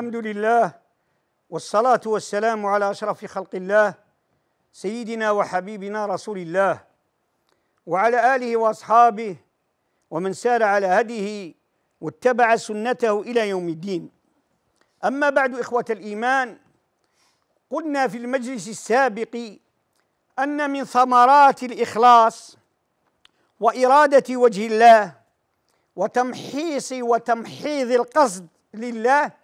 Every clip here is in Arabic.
الحمد لله والصلاة والسلام على أشرف خلق الله سيدنا وحبيبنا رسول الله وعلى آله وأصحابه ومن سار على هديه واتبع سنته إلى يوم الدين أما بعد إخوة الإيمان قلنا في المجلس السابق أن من ثمرات الإخلاص وإرادة وجه الله وتمحيص وتمحيض القصد لله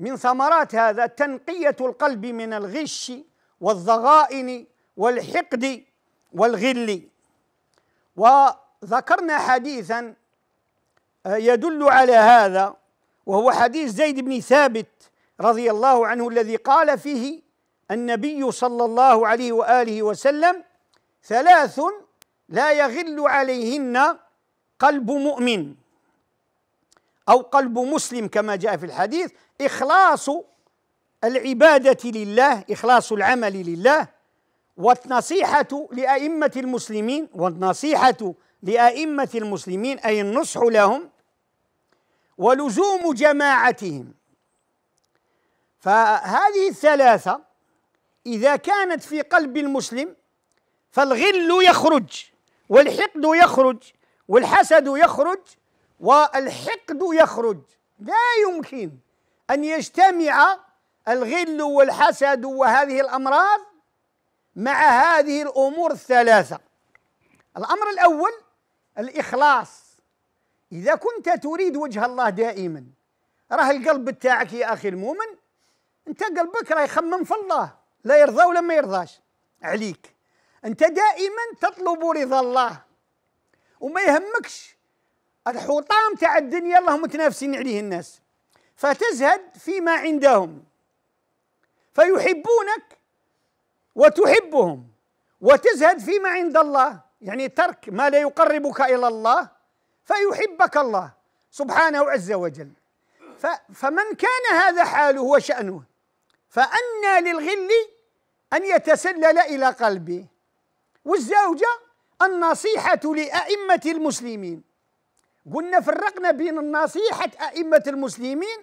من ثمرات هذا تنقية القلب من الغش والضغائن والحقد والغل وذكرنا حديثا آه، يدل على هذا وهو حديث زيد بن ثابت رضي الله عنه الذي قال فيه النبي صلى الله عليه واله وسلم ثلاث لا يغل عليهن قلب مؤمن أو قلب مسلم كما جاء في الحديث إخلاص العبادة لله إخلاص العمل لله والنصيحة لأئمة المسلمين والنصيحة لأئمة المسلمين أي النصح لهم ولزوم جماعتهم فهذه الثلاثة إذا كانت في قلب المسلم فالغل يخرج والحقد يخرج والحسد يخرج والحقد يخرج لا يمكن أن يجتمع الغل والحسد وهذه الأمراض مع هذه الأمور الثلاثة الأمر الأول الإخلاص إذا كنت تريد وجه الله دائما راه القلب تاعك يا أخي المؤمن أنت قلبك راه يخمم في الله لا يرضى ولا ما يرضاش عليك أنت دائما تطلب رضا الله وما يهمكش الحطام تاع الدنيا اللهم متنافسين عليه الناس فتزهد فيما عندهم فيحبونك وتحبهم وتزهد فيما عند الله يعني ترك ما لا يقربك الى الله فيحبك الله سبحانه عز وجل فمن كان هذا حاله وشأنه فأنى للغل أن يتسلل إلى قلبه والزوجة النصيحة لأئمة المسلمين قلنا فرقنا بين النصيحة أئمة المسلمين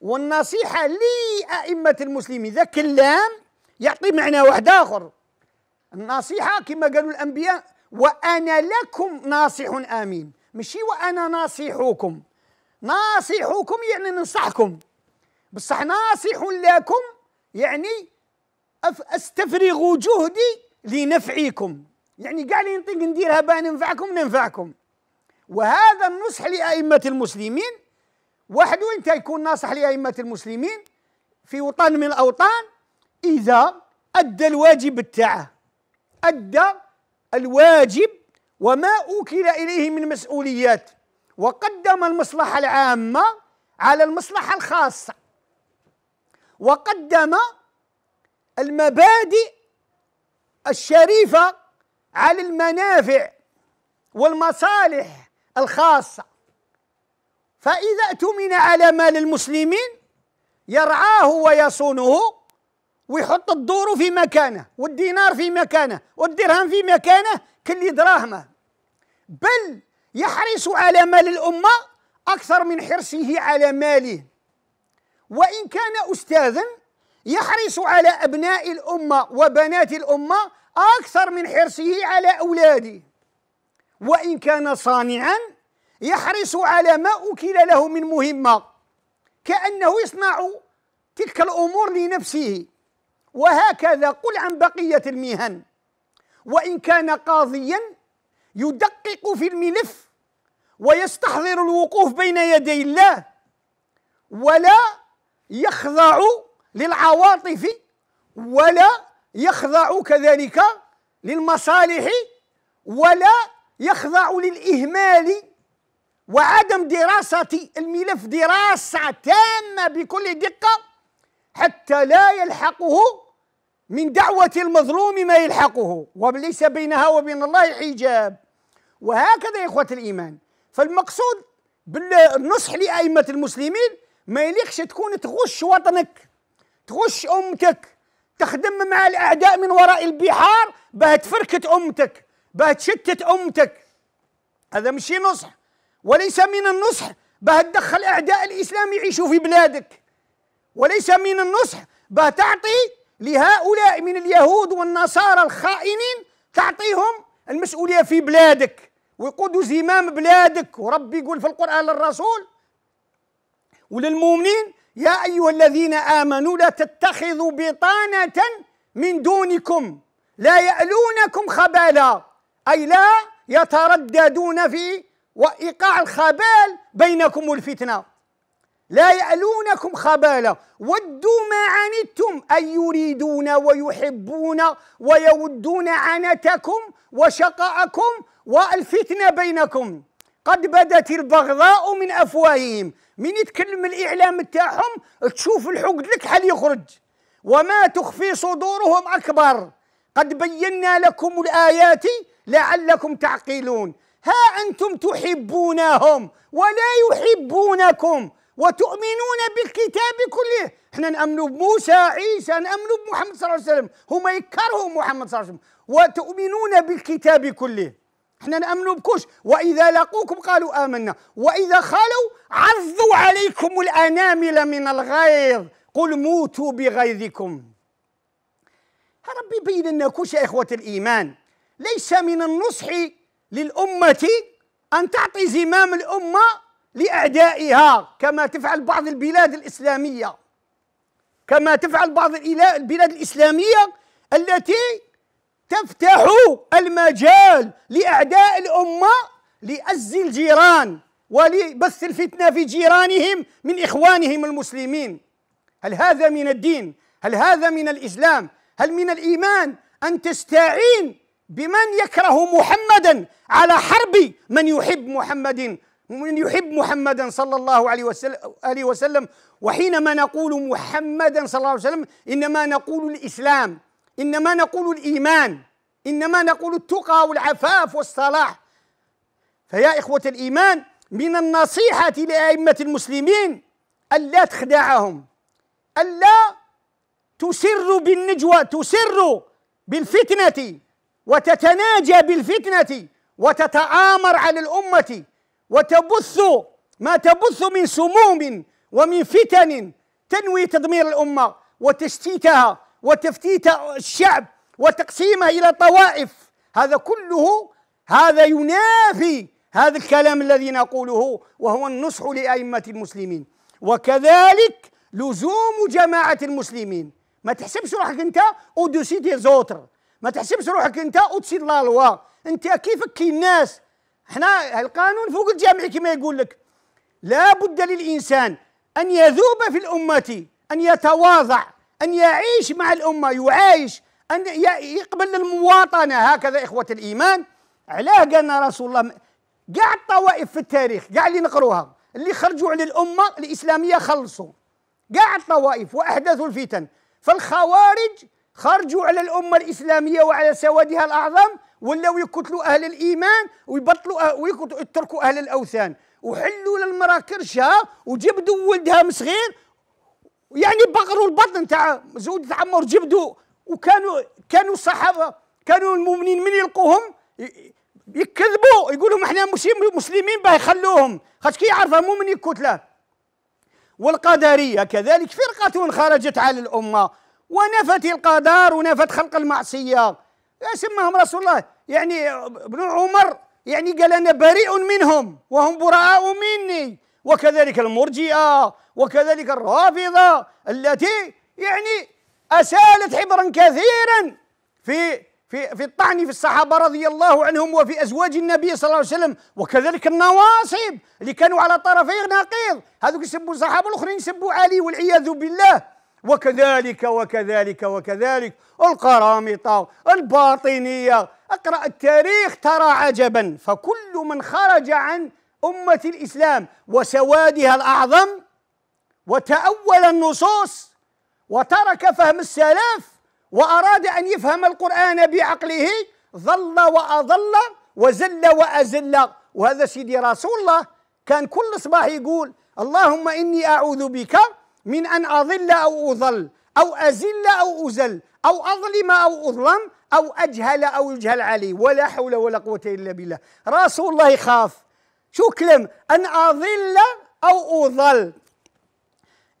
والنصيحة لأئمة المسلمين ذا كلام يعطي معنى واحد آخر النصيحة كما قالوا الأنبياء وأنا لكم ناصح آمين مشي وأنا ناصحكم ناصحكم يعني ننصحكم بصح ناصح لكم يعني استفرغ جهدي لنفعكم يعني قاع اللي نطيق نديرها باه ننفعكم ننفعكم وهذا النصح لأئمة المسلمين وحده أنت يكون ناصح لأئمة المسلمين في وطن من الأوطان إذا أدى الواجب تاعه أدى الواجب وما أوكل إليه من مسؤوليات وقدم المصلحة العامة على المصلحة الخاصة وقدم المبادئ الشريفة على المنافع والمصالح الخاصة فإذا اؤتمن على مال المسلمين يرعاه ويصونه ويحط الدور في مكانه والدينار في مكانه والدرهم في مكانه كل دراهمه بل يحرص على مال الأمة أكثر من حرصه على ماله وإن كان أستاذا يحرص على أبناء الأمة وبنات الأمة أكثر من حرصه على أولاده وإن كان صانعا يحرص على ما أكل له من مهمة كأنه يصنع تلك الأمور لنفسه وهكذا قل عن بقية المهن وإن كان قاضيا يدقق في الملف ويستحضر الوقوف بين يدي الله ولا يخضع للعواطف ولا يخضع كذلك للمصالح ولا يخضع للإهمال وعدم دراسة الملف دراسة تامة بكل دقة حتى لا يلحقه من دعوة المظلوم ما يلحقه وليس بينها وبين الله حجاب وهكذا يا إخوة الإيمان فالمقصود بالنصح لأئمة المسلمين ما يليقش تكون تغش وطنك تغش أمتك تخدم مع الأعداء من وراء البحار باه تفركت أمتك تشتت أمتك هذا مش نصح وليس من النصح تدخل أعداء الإسلام يعيشوا في بلادك وليس من النصح تعطي لهؤلاء من اليهود والنصارى الخائنين تعطيهم المسؤولية في بلادك ويقودوا زمام بلادك وربي يقول في القرآن للرسول وللمؤمنين يا أيها الذين آمنوا لا تتخذوا بطانة من دونكم لا يألونكم خبالا أي لا يترددون في وإيقاع الخبال بينكم الفتنة لا يألونكم خبالا ودوا ما عنتم أي يريدون ويحبون ويودون عنتكم وشقاءكم والفتنة بينكم قد بدت البغضاء من أفواههم من يتكلم الإعلام تاعهم تشوف الحقد لك حل يخرج وما تخفي صدورهم أكبر قد بينا لكم الآيات لعلكم تعقلون ها انتم تحبونهم ولا يحبونكم وتؤمنون بالكتاب كله احنا نامنوا بموسى عيسى نامنوا بمحمد صلى الله عليه وسلم هما يكرهوا محمد صلى الله عليه وسلم وتؤمنون بالكتاب كله احنا نامنوا بكوش واذا لقوكم قالوا امنا واذا خلوا عضوا عليكم الانامل من الغيظ قل موتوا بغيظكم ربي بين لنا كوش يا اخوه الايمان ليس من النصح للأمة أن تعطي زمام الأمة لأعدائها كما تفعل بعض البلاد الإسلامية كما تفعل بعض البلاد الإسلامية التي تفتح المجال لأعداء الأمة لأز الجيران ولبث الفتنة في جيرانهم من إخوانهم المسلمين هل هذا من الدين؟ هل هذا من الإسلام؟ هل من الإيمان أن تستعين بمن يكره محمدا على حرب من يحب محمد من يحب محمدا صلى الله عليه وسلم عليه وسلم وحينما نقول محمدا صلى الله عليه وسلم انما نقول الاسلام انما نقول الايمان انما نقول التقى والعفاف والصلاح فيا اخوه الايمان من النصيحه لائمه المسلمين الا تخدعهم الا تسر بالنجوى تسر بالفتنه وتتناجى بالفتنه وتتآمر على الامه وتبث ما تبث من سموم ومن فتن تنوي تدمير الامه وتشتيتها وتفتيت الشعب وتقسيمها الى طوائف هذا كله هذا ينافي هذا الكلام الذي نقوله وهو النصح لائمه المسلمين وكذلك لزوم جماعه المسلمين ما تحسبش روحك انت اودوسي دي زوتر ما تحسبش روحك انت وتسيد لا لوا انت كيفك كي الناس حنا القانون فوق الجامع كما يقول لك لا بد للانسان ان يذوب في الامه ان يتواضع ان يعيش مع الامه يعايش ان يقبل المواطنه هكذا اخوه الايمان علاه قالنا رسول الله كاع الطوائف في التاريخ كاع اللي نقروها اللي خرجوا على الامه الاسلاميه خلصوا كاع الطوائف واحداث الفتن فالخوارج خرجوا على الأمة الإسلامية وعلى سوادها الأعظم ولاو يقتلوا أهل الإيمان ويبطلوا ويتركوا أهل الأوثان وحلوا للمرأة كرشها وجبدوا ولدها مصغير يعني بقروا البطن تاع زوج عمر جبدوا وكانوا كانوا الصحابة كانوا المؤمنين من يلقوهم يكذبوا يقول لهم احنا مسلمين باه يخلوهم خاطش كي يعرفها مؤمن يقتله والقدرية كذلك فرقة خرجت على الأمة ونفت القدر ونفت خلق المعصية سماهم رسول الله يعني ابن عمر يعني قال أنا بريء منهم وهم براء مني وكذلك المرجئة وكذلك الرافضة التي يعني أسالت حبرا كثيرا في في في الطعن في الصحابه رضي الله عنهم وفي ازواج النبي صلى الله عليه وسلم وكذلك النواصب اللي كانوا على طرفي نقيض هذوك يسبوا الصحابه الاخرين يسبوا علي والعياذ بالله وكذلك وكذلك وكذلك القرامطة الباطنية اقرأ التاريخ ترى عجبا فكل من خرج عن أمة الإسلام وسوادها الأعظم وتأول النصوص وترك فهم السلف وأراد أن يفهم القرآن بعقله ظل وأظل وزل وأزل وهذا سيدي رسول الله كان كل صباح يقول اللهم إني أعوذ بك من أن أضل أو أضل أو أزل أو أزل أو أظلم أو أظلم أو أجهل أو يجهل علي ولا حول ولا قوة إلا بالله رسول الله يخاف شو كلام أن أضل أو أضل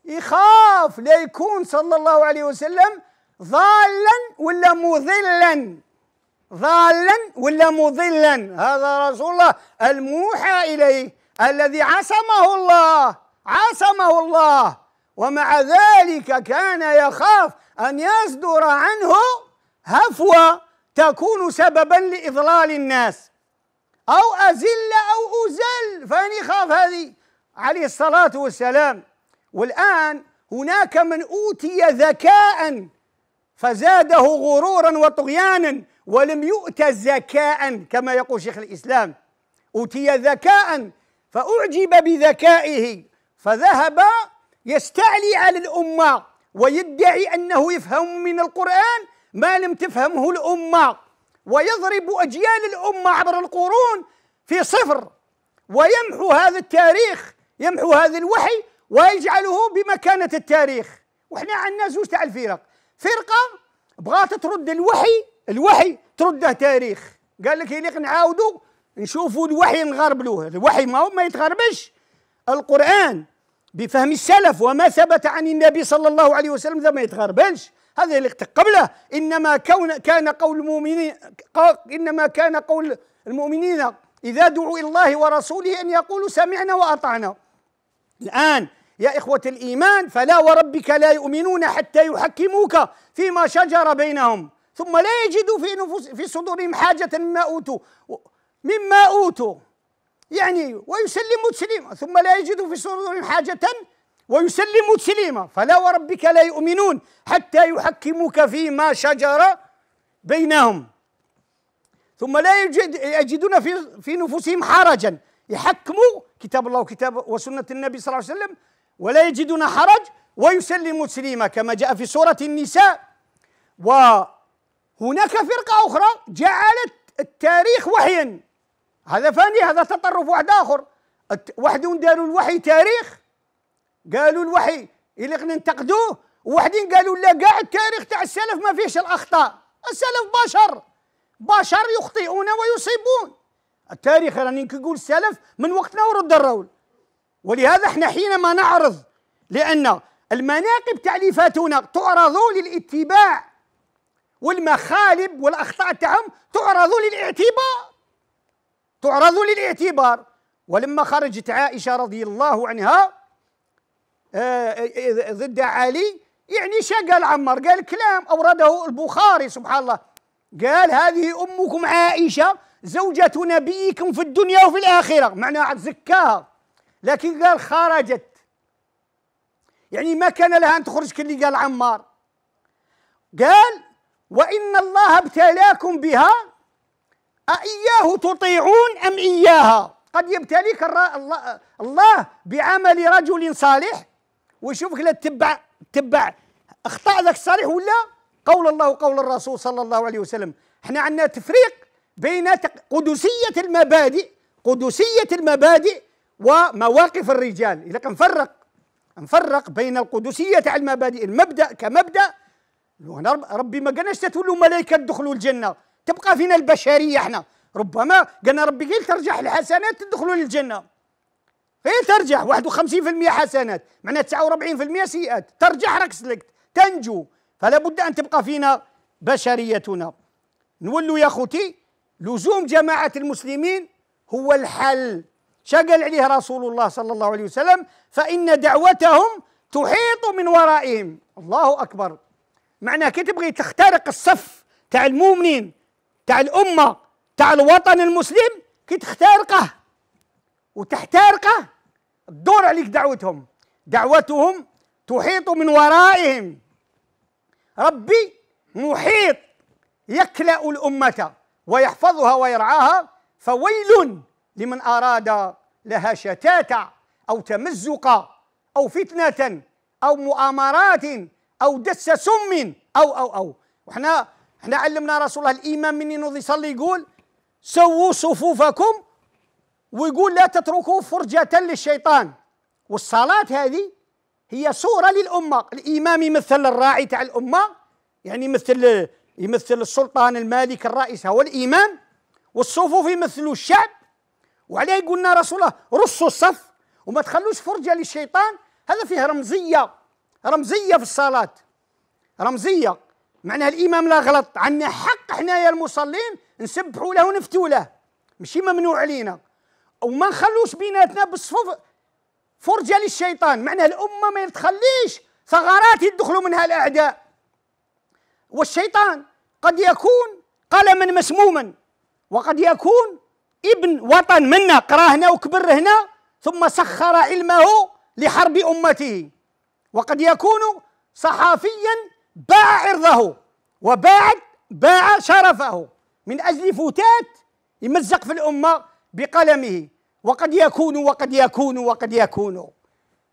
يخاف لا يكون صلى الله عليه وسلم ضالا ولا مضلا ضالا ولا مضلا هذا رسول الله الموحى إليه الذي عصمه الله عصمه الله ومع ذلك كان يخاف أن يصدر عنه هفوة تكون سببا لإضلال الناس أو أزل أو أزل فأني خاف هذه عليه الصلاة والسلام والآن هناك من أوتي ذكاء فزاده غرورا وطغيانا ولم يؤت ذكاء كما يقول شيخ الإسلام أوتي ذكاء فأعجب بذكائه فذهب يستعلي على الأمة ويدعي أنه يفهم من القرآن ما لم تفهمه الأمة ويضرب أجيال الأمة عبر القرون في صفر ويمحو هذا التاريخ يمحو هذا الوحي ويجعله بمكانة التاريخ وإحنا عندنا زوج تاع الفرق فرقة بغات ترد الوحي الوحي ترده تاريخ قال لك يليق نعاودوا نشوفوا الوحي نغربلوه الوحي ما هو ما يتغربش القرآن بفهم السلف وما ثبت عن النبي صلى الله عليه وسلم ذا ما يتغربلش هذا اللي قبله انما كون كان قول المؤمنين انما كان قول المؤمنين اذا دعوا الى الله ورسوله ان يقولوا سمعنا واطعنا الان يا إخوة الإيمان فلا وربك لا يؤمنون حتى يحكموك فيما شجر بينهم ثم لا يجدوا في نفوس في صدورهم حاجة مما أوتوا مما أوتوا يعني ويسلم تسليما ثم لا يجد في صدورهم حاجة ويسلم تسليما فلا وربك لا يؤمنون حتى يحكموك فيما شجر بينهم ثم لا يجد يجدون في في نفوسهم حرجا يحكموا كتاب الله وكتاب وسنة النبي صلى الله عليه وسلم ولا يجدون حرج ويسلموا تسليما كما جاء في سورة النساء وهناك فرقة أخرى جعلت التاريخ وحيا هذا فاني هذا تطرف واحد اخر وحدهم داروا الوحي تاريخ قالوا الوحي اللي ننتقدوه وحدين قالوا لا كاع التاريخ تاع السلف ما فيهش الاخطاء السلف بشر بشر يخطئون ويصيبون التاريخ راني كيقول السلف من وقتنا ورد الرول ولهذا احنا حينما نعرض لان المناقب تاع اللي فاتونا تعرض للاتباع والمخالب والاخطاء تاعهم تعرض للاعتبار تعرض للاعتبار ولما خرجت عائشة رضي الله عنها آه، آه، ضد علي يعني شقال عمر قال كلام أورده البخاري سبحان الله قال هذه أمكم عائشة زوجة نبيكم في الدنيا وفي الآخرة معناها زكاها لكن قال خرجت يعني ما كان لها أن تخرج كاللي قال عمار قال وإن الله ابتلاكم بها أإياه تطيعون أم إياها قد يبتليك الله, بعمل رجل صالح ويشوفك لا تتبع تتبع أخطاء ذاك الصالح ولا قول الله وقول الرسول صلى الله عليه وسلم احنا عندنا تفريق بين قدسية المبادئ قدسية المبادئ ومواقف الرجال إذا كنفرق نفرق بين القدسية تاع المبادئ المبدأ كمبدأ ربي ما قالناش تتولوا ملائكة تدخلوا الجنة تبقى فينا البشريه احنا ربما قالنا ربي قال ترجح الحسنات تدخلوا للجنه ايه ترجح 51% حسنات معناها 49% سيئات ترجح راك سلكت تنجو فلا بد ان تبقى فينا بشريتنا نولوا يا خوتي لزوم جماعه المسلمين هو الحل شقل عليه رسول الله صلى الله عليه وسلم فان دعوتهم تحيط من ورائهم الله اكبر معناه كي تبغي تخترق الصف تاع المؤمنين تاع الامه تاع الوطن المسلم كي تخترقه وتحترقه تدور عليك دعوتهم دعوتهم تحيط من ورائهم ربي محيط يكلأ الأمة ويحفظها ويرعاها فويل لمن أراد لها شتاتا أو تمزقا أو فتنة أو مؤامرات أو دس سم أو أو أو وحنا احنا علمنا رسول الله الامام من ينوض يصلي يقول سووا صفوفكم ويقول لا تتركوا فرجة للشيطان والصلاة هذه هي صورة للأمة الإمام يمثل الراعي تاع الأمة يعني يمثل يمثل السلطان المالك الرئيس هو الإمام والصفوف يمثلوا الشعب وعليه يقولنا رسول الله رصوا الصف وما تخلوش فرجة للشيطان هذا فيه رمزية رمزية في الصلاة رمزية معناها الامام لا غلط عندنا حق حنايا المصلين نسبحوا له ونفتوا له ماشي ممنوع علينا وما نخلوش بيناتنا بالصفوف فرجه للشيطان معناها الامه ما تخليش ثغرات يدخلوا منها الاعداء والشيطان قد يكون قلما مسموما وقد يكون ابن وطن منا قرا هنا وكبر هنا ثم سخر علمه لحرب امته وقد يكون صحافيا باع عرضه وباع باع شرفه من أجل فتات يمزق في الأمة بقلمه وقد يكون وقد يكون وقد يكون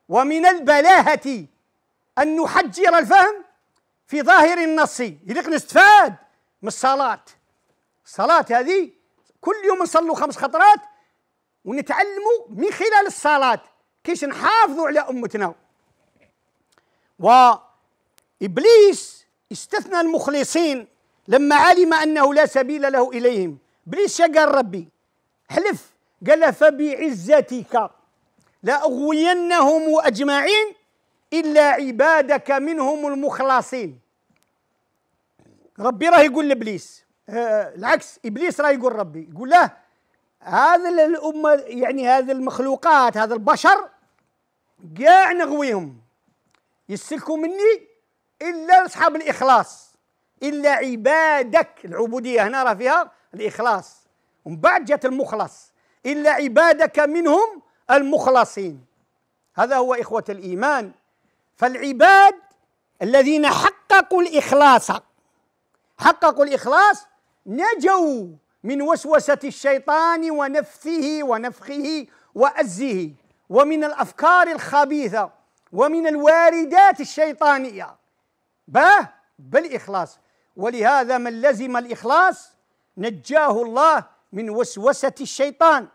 ومن البلاهة أن نحجر الفهم في ظاهر النص يليق نستفاد من الصلاة الصلاة هذه كل يوم نصلوا خمس خطرات ونتعلموا من خلال الصلاة كيش نحافظوا على أمتنا و إبليس استثنى المخلصين لما علم أنه لا سبيل له إليهم إبليس قال ربي حلف قال فبعزتك لأغوينهم أجمعين إلا عبادك منهم المخلصين ربي راه يقول لابليس آه العكس ابليس راه يقول ربي يقول له هذا الامه يعني هذه المخلوقات هذا البشر كاع نغويهم يسلكوا مني الا اصحاب الاخلاص الا عبادك العبوديه هنا راه فيها الاخلاص ومن بعد جات المخلص الا عبادك منهم المخلصين هذا هو اخوه الايمان فالعباد الذين حققوا الاخلاص حققوا الاخلاص نجوا من وسوسه الشيطان ونفثه ونفخه وازه ومن الافكار الخبيثه ومن الواردات الشيطانيه باه بالإخلاص ولهذا من لزم الإخلاص نجاه الله من وسوسة الشيطان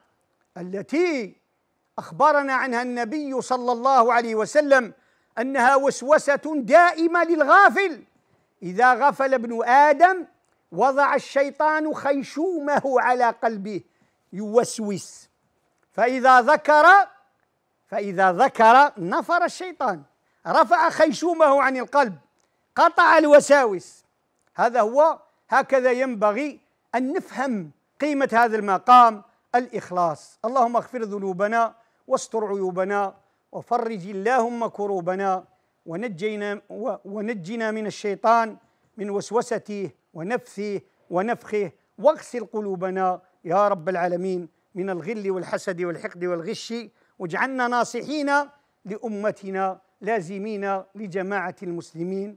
التي أخبرنا عنها النبي صلى الله عليه وسلم أنها وسوسة دائمة للغافل إذا غفل ابن آدم وضع الشيطان خيشومه على قلبه يوسوس فإذا ذكر فإذا ذكر نفر الشيطان رفع خيشومه عن القلب قطع الوساوس هذا هو هكذا ينبغي أن نفهم قيمة هذا المقام الإخلاص اللهم اغفر ذنوبنا واستر عيوبنا وفرج اللهم كروبنا ونجينا ونجينا من الشيطان من وسوسته ونفثه ونفخه واغسل قلوبنا يا رب العالمين من الغل والحسد والحقد والغش واجعلنا ناصحين لأمتنا لازمين لجماعة المسلمين